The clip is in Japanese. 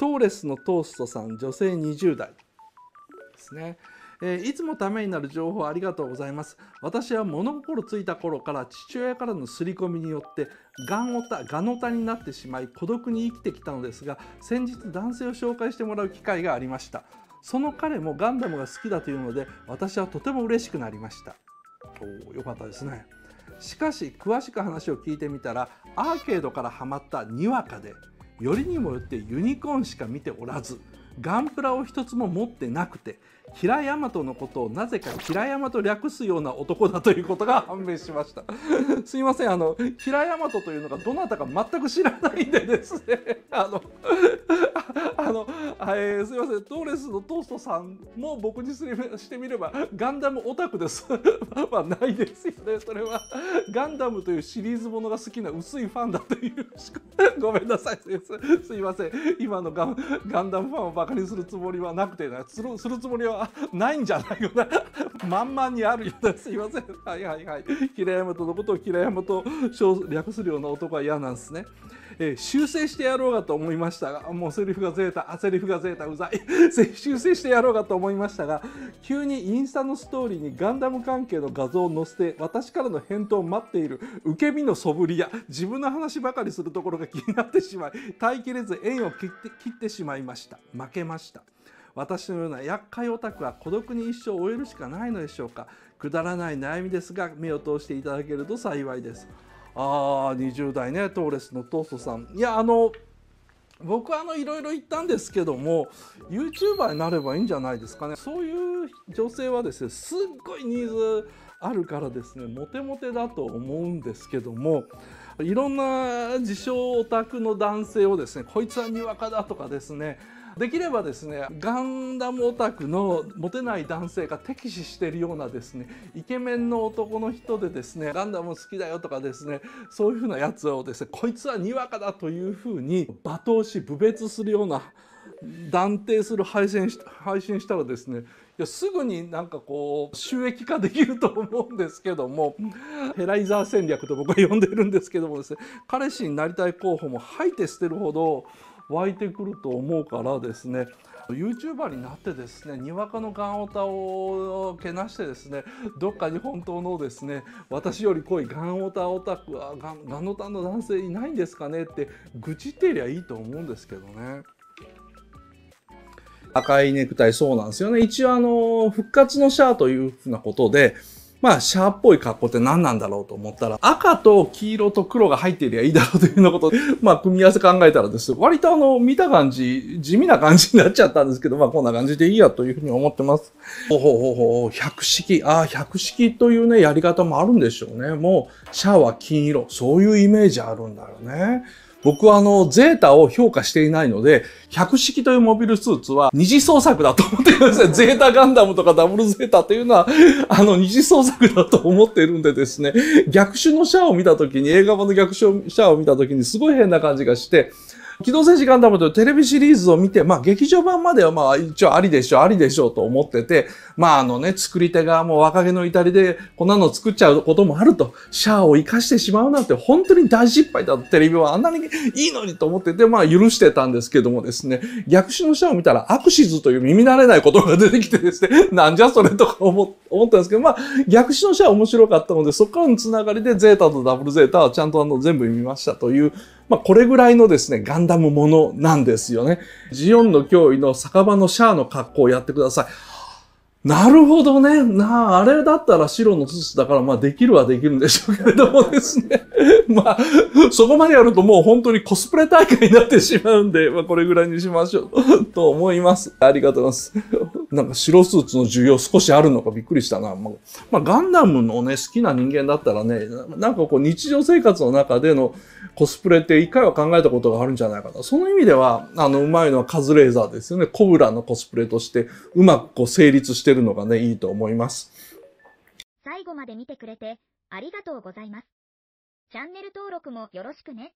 トーレスのトーストさん女性20代ですね、えー、いつもためになる情報ありがとうございます私は物心ついた頃から父親からの刷り込みによってがんおたがのたになってしまい孤独に生きてきたのですが先日男性を紹介してもらう機会がありましたその彼もガンダムが好きだというので私はとても嬉しくなりましたおよかったですねしかし詳しく話を聞いてみたらアーケードからハマったにわかでよりにもよってユニコーンしか見ておらずガンプラを一つも持ってなくて平大和のことをなぜか平大和略すような男だということが判明しました すいませんあの平大和というのがどなたか全く知らないんでですね あのはい、すいません。トーレスのトーストさんも僕にすしてみればガンダムオタクです。まあないですよね。それはガンダムというシリーズものが好きな薄いファンだという。ごめんなさい。すいません。今のガンダムファンをバカにするつもりはなくてな、するするつもりはないんじゃないよな。まんまにあるよな。すいません。はいはいはい。平山とのことを平山と略するような男は嫌なんですね。えー、修正してやろうかと思いましたが、もうセリフがゼータ、あ、セリフがゼータ、うざい。修正してやろうかと思いましたが、急にインスタのストーリーにガンダム関係の画像を載せて、私からの返答を待っている受け身の素振りや、自分の話ばかりするところが気になってしまい、耐えきれず縁を切って切ってしまいました。負けました。私のような厄介オタクは孤独に一生終えるしかないのでしょうかくだらない悩みですが目を通していただけると幸いですあ20代ねトーレスのトーストさんいやあの僕はいろいろ言ったんですけども YouTuber になればいいんじゃないですかねそういう女性はですねすっごいニーズあるからですねモテモテだと思うんですけどもいろんな自称オタクの男性をですねこいつはにわかだとかですねできればですねガンダムオタクのモテない男性が敵視してるようなですねイケメンの男の人でですねガンダム好きだよとかですねそういうふうなやつをですねこいつはにわかだというふうに罵倒し侮蔑するような断定する配信し配信したらですねいやすぐになんかこう収益化できると思うんですけどもヘライザー戦略と僕は呼んでるんですけどもですね彼氏になりたい候補も吐いて捨てるほど湧いてくると思うからですね YouTuber になってですねにわかのガンオタをけなしてですねどっかに本当のですね私より濃いガンオタオタクはガンガンオタの男性いないんですかねって愚痴ってりゃいいと思うんですけどね。赤いネクタイそうなんですよね。一応あの、復活のシャアというふうなことで、まあ、シャアっぽい格好って何なんだろうと思ったら、赤と黄色と黒が入っていればいいだろうというようなことで、まあ、組み合わせ考えたらです。割とあの、見た感じ、地味な感じになっちゃったんですけど、まあ、こんな感じでいいやというふうに思ってます。ほうほうほうほう、百式。ああ、百式というね、やり方もあるんでしょうね。もう、シャアは金色。そういうイメージあるんだよね。僕はあの、ゼータを評価していないので、百式というモビルスーツは二次創作だと思ってください。ゼータガンダムとかダブルゼータというのは、あの、二次創作だと思っているんでですね、逆襲のシャアを見たときに、映画版の逆襲のシャアを見たときにすごい変な感じがして、機動戦士ガンダムというテレビシリーズを見て、まあ劇場版まではまあ一応ありでしょう、ありでしょうと思ってて、まああのね、作り手がもう若気の至りでこんなの作っちゃうこともあると、シャアを生かしてしまうなんて本当に大失敗だと、テレビはあんなにいいのにと思ってて、まあ許してたんですけどもですね、逆襲のシャアを見たらアクシズという耳慣れない言葉が出てきてですね、なんじゃそれとか思って、思ったんですけど、まあ、逆視のャは面白かったので、そこからのつながりで、ゼータとダブルゼータはちゃんとあの全部見ましたという、まあ、これぐらいのですね、ガンダムものなんですよね。ジオンの脅威の酒場のシャアの格好をやってください。なるほどね。なあ、あれだったら白の筒だから、まあできるはできるんでしょうけれどもですね。まあ、そこまでやるともう本当にコスプレ大会になってしまうんで、まあこれぐらいにしましょうと思います。ありがとうございます。なんか白スーツの需要少しあるのかびっくりしたな。まあ、まあ、ガンダムのね、好きな人間だったらね、なんかこう日常生活の中でのコスプレって一回は考えたことがあるんじゃないかな。その意味では、あの、うまいのはカズレーザーですよね。コブラのコスプレとしてうまくこう成立してるのがね、いいと思います。最後まで見てくれてありがとうございます。チャンネル登録もよろしくね。